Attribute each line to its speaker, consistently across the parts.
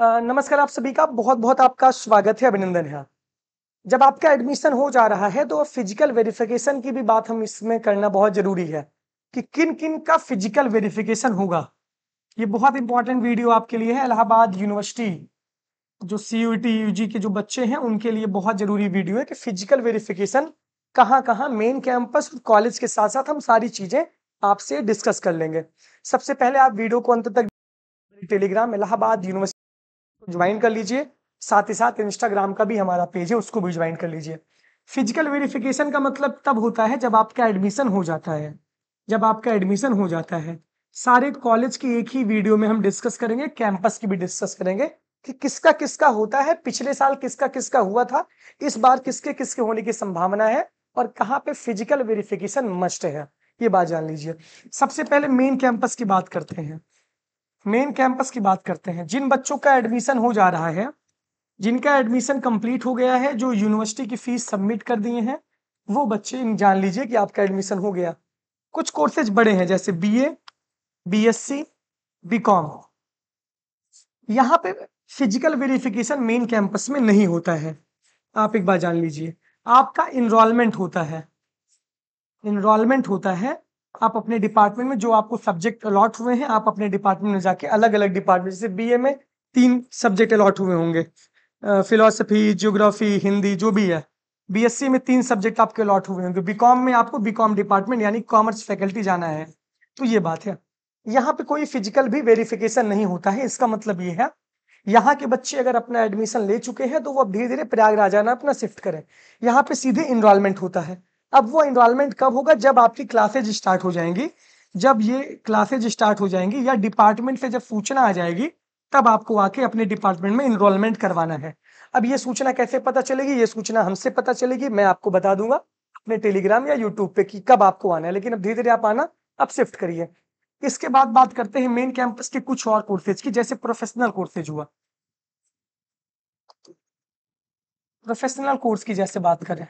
Speaker 1: नमस्कार आप सभी का बहुत बहुत आपका स्वागत है अभिनंदन है जब आपका एडमिशन हो जा रहा है तो फिजिकल वेरिफिकेशन की भी बात हम इसमें करना बहुत जरूरी है कि किन किन का फिजिकल वेरिफिकेशन होगा ये बहुत इंपॉर्टेंट वीडियो आपके लिए है इलाहाबाद यूनिवर्सिटी जो C U U T G के जो बच्चे हैं उनके लिए बहुत जरूरी वीडियो है कि फिजिकल वेरिफिकेशन कहाँ कहाँ मेन कैंपस और कॉलेज के साथ साथ हम सारी चीजें आपसे डिस्कस कर लेंगे सबसे पहले आप वीडियो को अंत तक टेलीग्राम इलाहाबाद यूनिवर्सिटी ज्वाइन कर लीजिए साथ ही साथ इंस्टाग्राम का भी हमारा पेज है उसको भी ज्वाइन कर लीजिए फिजिकल वेरिफिकेशन का मतलब तब होता है जब आपका एडमिशन हो जाता है जब आपका एडमिशन हो जाता है सारे कॉलेज की एक ही वीडियो में हम डिस्कस करेंगे कैंपस की भी डिस्कस करेंगे कि किसका किसका होता है पिछले साल किसका किसका हुआ था इस बार किसके किसके होने की संभावना है और कहाँ पे फिजिकल वेरिफिकेशन मस्ट है ये बात जान लीजिए सबसे पहले मेन कैंपस की बात करते हैं मेन कैंपस की बात करते हैं जिन बच्चों का एडमिशन हो जा रहा है जिनका एडमिशन कंप्लीट हो गया है जो यूनिवर्सिटी की फीस सबमिट कर दिए हैं वो बच्चे जान लीजिए कि आपका एडमिशन हो गया कुछ कोर्सेज बड़े हैं जैसे B B A S C B com यहाँ पे फिजिकल वेरिफिकेशन मेन कैंपस में नहीं होता है आप एक बार जान लीजिए आपका इनरोलमेंट होता है इनरोलमेंट होता है आप अपने डिपार्टमेंट में जो आपको सब्जेक्ट अलॉट हुए हैं आप अपने डिपार्टमेंट में जाके अलग अलग डिपार्टमेंट जैसे बी में तीन सब्जेक्ट अलॉट हुए होंगे फिलोसफी जियोग्राफी हिंदी जो भी है बी में तीन सब्जेक्ट आपके अलॉट हुए होंगे बी में आपको बी डिपार्टमेंट यानी कॉमर्स फैकल्टी जाना है तो ये बात है यहाँ पे कोई फिजिकल भी वेरिफिकेशन नहीं होता है इसका मतलब ये है यहाँ के बच्चे अगर अपना एडमिशन ले चुके हैं तो वो अब धीरे धीरे प्रयागराज आना अपना शिफ्ट करें यहाँ पे सीधे इनरोलमेंट होता है अब वो इनरोलमेंट कब होगा जब आपकी क्लासेज स्टार्ट हो जाएंगी जब ये क्लासेज स्टार्ट हो जाएंगी या डिपार्टमेंट से जब सूचना आ जाएगी तब आपको आके अपने डिपार्टमेंट में इनरोलमेंट करवाना है अब ये सूचना कैसे पता चलेगी ये सूचना हमसे पता चलेगी मैं आपको बता दूंगा अपने टेलीग्राम या यूट्यूब पे कि कब आपको आना है लेकिन अब धीरे धीरे आप आना अब शिफ्ट करिए इसके बाद बात करते हैं मेन कैंपस के कुछ और कोर्सेज की जैसे प्रोफेशनल कोर्सेज हुआ प्रोफेशनल कोर्स की जैसे बात करें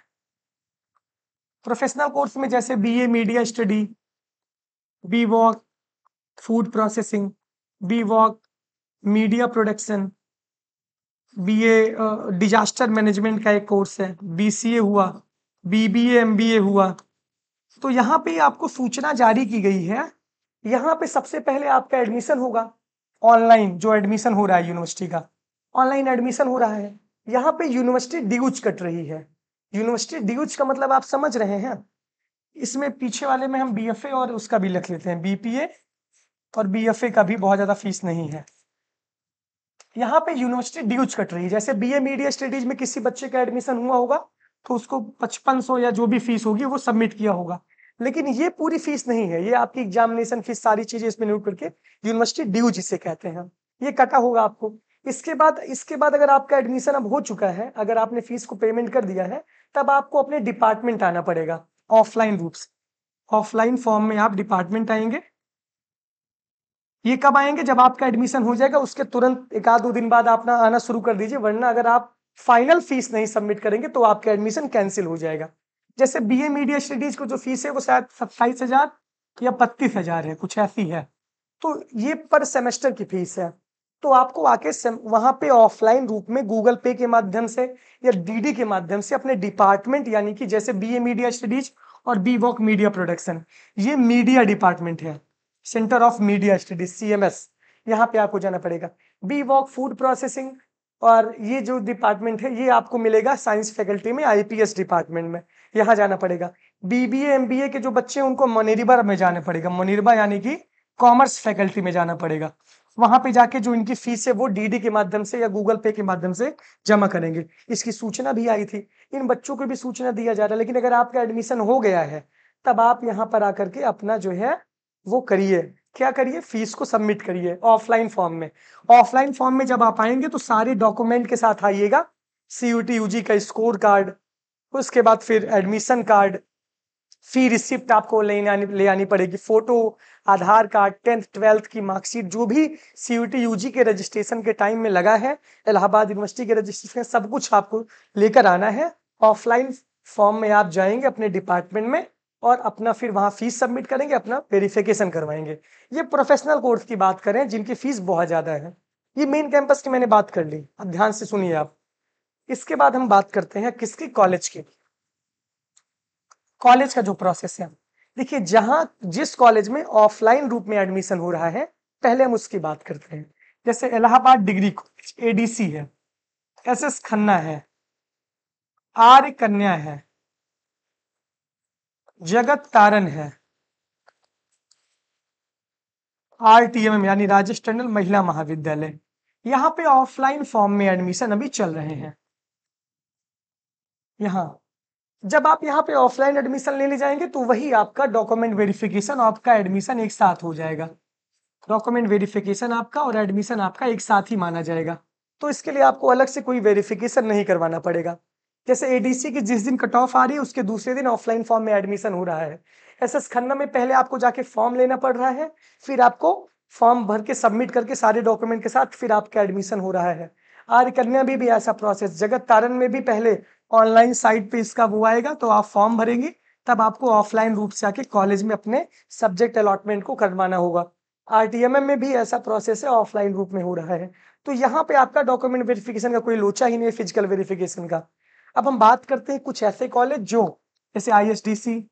Speaker 1: प्रोफेशनल कोर्स में जैसे BA media study B voc food processing B voc media production BA disaster management का एक कोर्स है बीसीए हुआ बीबीए एमबीए हुआ तो यहाँ पे आपको सूचना जारी की गई है यहाँ पे सबसे पहले आपका एडमिशन होगा ऑनलाइन जो एडमिशन हो रहा है यूनिवर्सिटी का ऑनलाइन एडमिशन हो रहा है यहाँ पे यूनिवर्सिटी डिगुज कट रही है यूनिवर्सिटी ड्यूज का मतलब आप समझ रहे हैं इसमें पीछे वाले में हम बी और उसका भी लिख लेते हैं बी और बी का भी बहुत ज़्यादा फीस नहीं है यहाँ पे यूनिवर्सिटी ड्यूज कट रही है जैसे बी मीडिया स्टडीज में किसी बच्चे का एडमिशन हुआ होगा तो उसको पचपन सौ या जो भी फीस होगी वो सबमिट किया होगा लेकिन ये पूरी फीस नहीं है ये आपकी एग्जामिनेशन फीस सारी चीजें इसमें नोट करके यूनिवर्सिटी ड्यू जिसे कहते हैं ये कटा होगा आपको इसके बाद इसके बाद अगर आपका एडमिशन अब हो चुका है अगर आपने फीस को पेमेंट कर दिया है तब आपको अपने डिपार्टमेंट आना पड़ेगा ऑफलाइन रूप से ऑफलाइन फॉर्म में आप डिपार्टमेंट आएंगे ये कब आएंगे जब आपका एडमिशन हो जाएगा उसके तुरंत एक आध दो दिन बाद आप आना शुरू कर दीजिए वरना अगर आप फाइनल फीस नहीं सबमिट करेंगे तो आपका एडमिशन कैंसिल हो जाएगा जैसे बी ए मीडिया स्टडीज को जो फीस है वो शायद सत्ताईस हजार या बत्तीस हजार है कुछ ऐसी है तो ये पर सेमेस्टर की फीस है तो आपको आके वहां पे ऑफलाइन रूप में गूगल पे के माध्यम से या डीडी के माध्यम से अपने डिपार्टमेंट यानी कि जैसे बी ए मीडिया स्टडीज और बी वॉक मीडिया प्रोडक्शन ये मीडिया डिपार्टमेंट है centre of media studies C M S यहाँ पे आपको जाना पड़ेगा बी वॉक फूड प्रोसेसिंग और ये जो डिपार्टमेंट है ये आपको मिलेगा साइंस फैकल्टी में आईपीएस डिपार्टमेंट में यहाँ जाना पड़ेगा बीबीए एमबीए के जो बच्चे हैं उनको मनिरबा में जाना पड़ेगा मनिरबा यानी कि कॉमर्स फैकल्टी में जाना पड़ेगा वहां पे जाके जो इनकी फीस है वो डीडी के माध्यम से या गूगल पे के माध्यम से जमा करेंगे इसकी सूचना भी आई थी इन बच्चों को भी सूचना दिया जा रहा है लेकिन अगर आपका एडमिशन हो गया है तब आप यहाँ पर आकर के अपना जो है वो करिए क्या करिए फीस को सबमिट करिए ऑफलाइन फॉर्म में ऑफलाइन फॉर्म में जब आप आएंगे तो सारे डॉक्यूमेंट के साथ आइएगा सीयूटी यूजी का स्कोर कार्ड उसके बाद फिर एडमिशन कार्ड फी रिसिप्ट आपको ले आनी ले आनी पड़ेगी photo Aadhaar card tenth twelfth की मार्कशीट जो भी सी यूजी के रजिस्ट्रेशन के टाइम में लगा है इलाहाबाद यूनिवर्सिटी के रजिस्ट्रेशन सब कुछ आपको लेकर आना है ऑफलाइन फॉर्म में आप जाएंगे अपने डिपार्टमेंट में और अपना फिर वहाँ फीस सबमिट करेंगे अपना वेरिफिकेशन करवाएंगे ये प्रोफेशनल कोर्स की बात करें जिनकी फीस बहुत ज़्यादा है ये मेन कैंपस की मैंने बात कर ली अब ध्यान से सुनिए आप इसके बाद हम बात करते हैं किसके कॉलेज के कॉलेज का जो प्रोसेस है देखिए जहां जिस कॉलेज में ऑफलाइन रूप में एडमिशन हो रहा है पहले हम उसकी बात करते हैं जैसे इलाहाबाद डिग्री कॉलेज एडीसी है एस एस खन्ना है आर्य कन्या है जगत तारन है एम यानी राजेश टंडल महिला महाविद्यालय यहाँ पे ऑफलाइन फॉर्म में एडमिशन अभी चल रहे हैं यहाँ जब आप यहाँ पे ऑफलाइन एडमिशन लेने जाएंगे तो वही आपका डॉक्यूमेंट वेरिफिकेशन आपका एडमिशन एक साथ हो जाएगा डॉक्यूमेंट वेरिफिकेशन आपका और एडमिशन आपका एक साथ ही माना जाएगा तो इसके लिए आपको अलग से कोई वेरिफिकेशन नहीं करवाना पड़ेगा जैसे एडीसी की जिस दिन कट ऑफ आ रही है उसके दूसरे दिन ऑफलाइन फॉर्म में एडमिशन हो रहा है एस एस खन्ना में पहले आपको जाके फॉर्म लेना पड़ रहा है फिर आपको फॉर्म भर के सबमिट करके सारे डॉक्यूमेंट के साथ फिर आपका एडमिशन हो रहा है आर्य कन्या भी, भी ऐसा प्रोसेस जगत तारण में भी पहले ऑनलाइन साइट पे इसका वो आएगा तो आप फॉर्म भरेंगे तब आपको ऑफलाइन रूप से आके कॉलेज में अपने सब्जेक्ट अलॉटमेंट को करवाना होगा आर में भी ऐसा प्रोसेस है ऑफलाइन रूप में हो रहा है तो यहाँ पे आपका डॉक्यूमेंट वेरिफिकेशन का कोई लोचा ही नहीं है फिजिकल वेरिफिकेशन का अब हम बात करते हैं कुछ ऐसे कॉलेज जो जैसे I S D C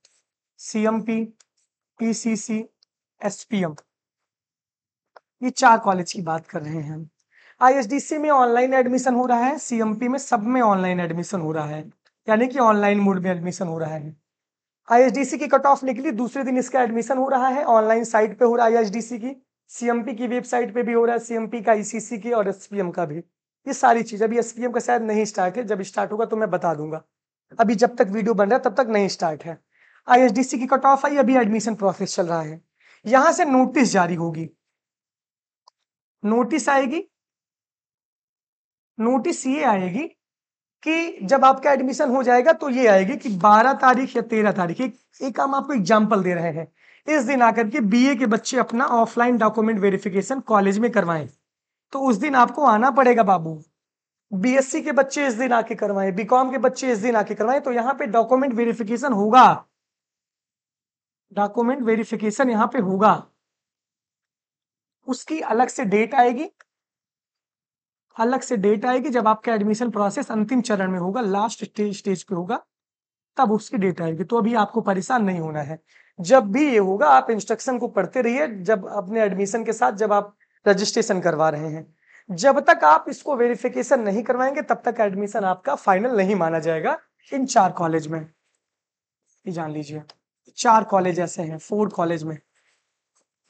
Speaker 1: C M P P C C S P M ये चार कॉलेज की बात कर रहे हैं हम आईएसडीसी में ऑनलाइन एडमिशन हो रहा है सीएमपी में सब में ऑनलाइन एडमिशन हो रहा है यानी कि ऑनलाइन मोड में एडमिशन हो रहा है आईएसडीसी की कट ऑफ निकली दूसरे दिन इसका एडमिशन हो रहा है ऑनलाइन साइट पे हो रहा है आईएसडीसी की सीएमपी की वेबसाइट पे भी हो रहा है सीएमपी का आईसीसी e की और एसपीएम का भी ये सारी चीज अभी एसपीएम का शायद नहीं स्टार्ट है जब स्टार्ट होगा तो मैं बता दूंगा अभी जब तक वीडियो बन रहा है तब तक नहीं स्टार्ट है आईएसडीसी की कट ऑफ आई अभी एडमिशन प्रोसेस चल रहा है यहां से नोटिस जारी होगी नोटिस आएगी नोटिस ये आएगी कि जब आपका एडमिशन हो जाएगा तो ये आएगी कि 12 तारीख या 13 तारीख एक, एक हम आपको एग्जाम्पल दे रहे हैं इस दिन आकर के बीए के बच्चे अपना ऑफलाइन डॉक्यूमेंट वेरिफिकेशन कॉलेज में करवाएं तो उस दिन आपको आना पड़ेगा बाबू बीएससी के बच्चे इस दिन आके करवाएं बीकॉम के बच्चे इस दिन आके करवाएं तो यहाँ पे डॉक्यूमेंट वेरिफिकेशन होगा डॉक्यूमेंट वेरिफिकेशन यहाँ पे होगा उसकी अलग से डेट आएगी अलग से डेट आएगी जब आपका एडमिशन प्रोसेस अंतिम चरण में होगा लास्ट स्टेज स्टेज पे होगा तब उसकी डेट आएगी तो अभी आपको परेशान नहीं होना है जब भी ये होगा आप इंस्ट्रक्शन को पढ़ते रहिए जब अपने एडमिशन के साथ जब आप रजिस्ट्रेशन करवा रहे हैं जब तक आप इसको वेरिफिकेशन नहीं करवाएंगे तब तक एडमिशन आपका फाइनल नहीं माना जाएगा इन चार कॉलेज में जान लीजिए चार कॉलेज ऐसे हैं फोर कॉलेज में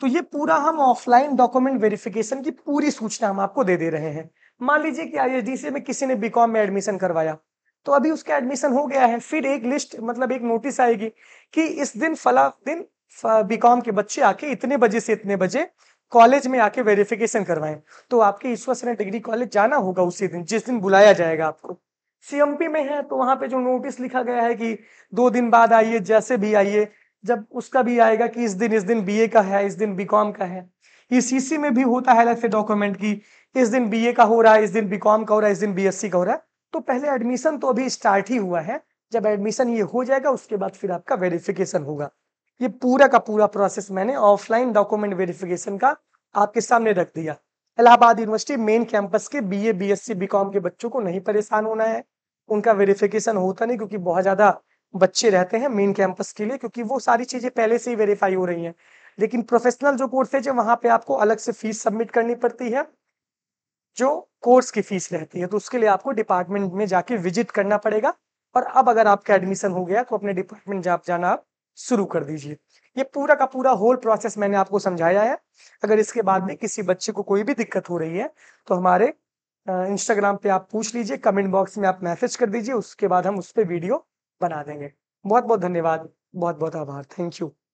Speaker 1: तो ये पूरा हम ऑफलाइन डॉक्यूमेंट वेरिफिकेशन की पूरी सूचना हम आपको दे दे रहे हैं मान लीजिए कि सी में किसी ने बीकॉम में एडमिशन करवाया तो अभी उसका एडमिशन हो गया है फिर एक लिस्ट मतलब एक नोटिस आएगी कि इस दिन फला दिन बीकॉम के बच्चे आके इतने बजे से इतने बजे कॉलेज में आके वेरिफिकेशन करवाएं तो आपके ईश्वर सेना डिग्री कॉलेज जाना होगा उसी दिन जिस दिन बुलाया जाएगा आपको सीएमपी में है तो वहां पे जो नोटिस लिखा गया है कि दो दिन बाद आइए जैसे भी आइए जब उसका भी आएगा कि इस दिन इस दिन बीए का है इस दिन बीकॉम का है ईसीसी e में भी होता है डॉक्यूमेंट की इस दिन बीए का हो रहा है इस दिन बीकॉम का हो रहा है इस दिन बीएससी का हो रहा है तो पहले एडमिशन तो अभी स्टार्ट ही हुआ है जब एडमिशन ये हो जाएगा उसके बाद फिर आपका वेरिफिकेशन होगा ये पूरा का पूरा प्रोसेस मैंने ऑफलाइन डॉक्यूमेंट वेरिफिकेशन का आपके सामने रख दिया इलाहाबाद यूनिवर्सिटी मेन कैंपस के बी ए बी के बच्चों को नहीं परेशान होना है उनका वेरिफिकेशन होता नहीं क्योंकि बहुत ज्यादा बच्चे रहते हैं मेन कैंपस के लिए क्योंकि वो सारी चीजें पहले से ही वेरीफाई हो रही हैं लेकिन प्रोफेशनल जो कोर्सेज है वहाँ पे आपको अलग से फीस सबमिट करनी पड़ती है जो कोर्स की फीस रहती है तो उसके लिए आपको डिपार्टमेंट में जाके विजिट करना पड़ेगा और अब अगर आपका एडमिशन हो गया तो अपने डिपार्टमेंट जा जाना आप शुरू कर दीजिए ये पूरा का पूरा होल प्रोसेस मैंने आपको समझाया है अगर इसके बाद में किसी बच्चे को कोई भी दिक्कत हो रही है तो हमारे इंस्टाग्राम पे आप पूछ लीजिए कमेंट बॉक्स में आप मैसेज कर दीजिए उसके बाद हम उस पर वीडियो बना देंगे बहुत बहुत धन्यवाद बहुत बहुत आभार थैंक यू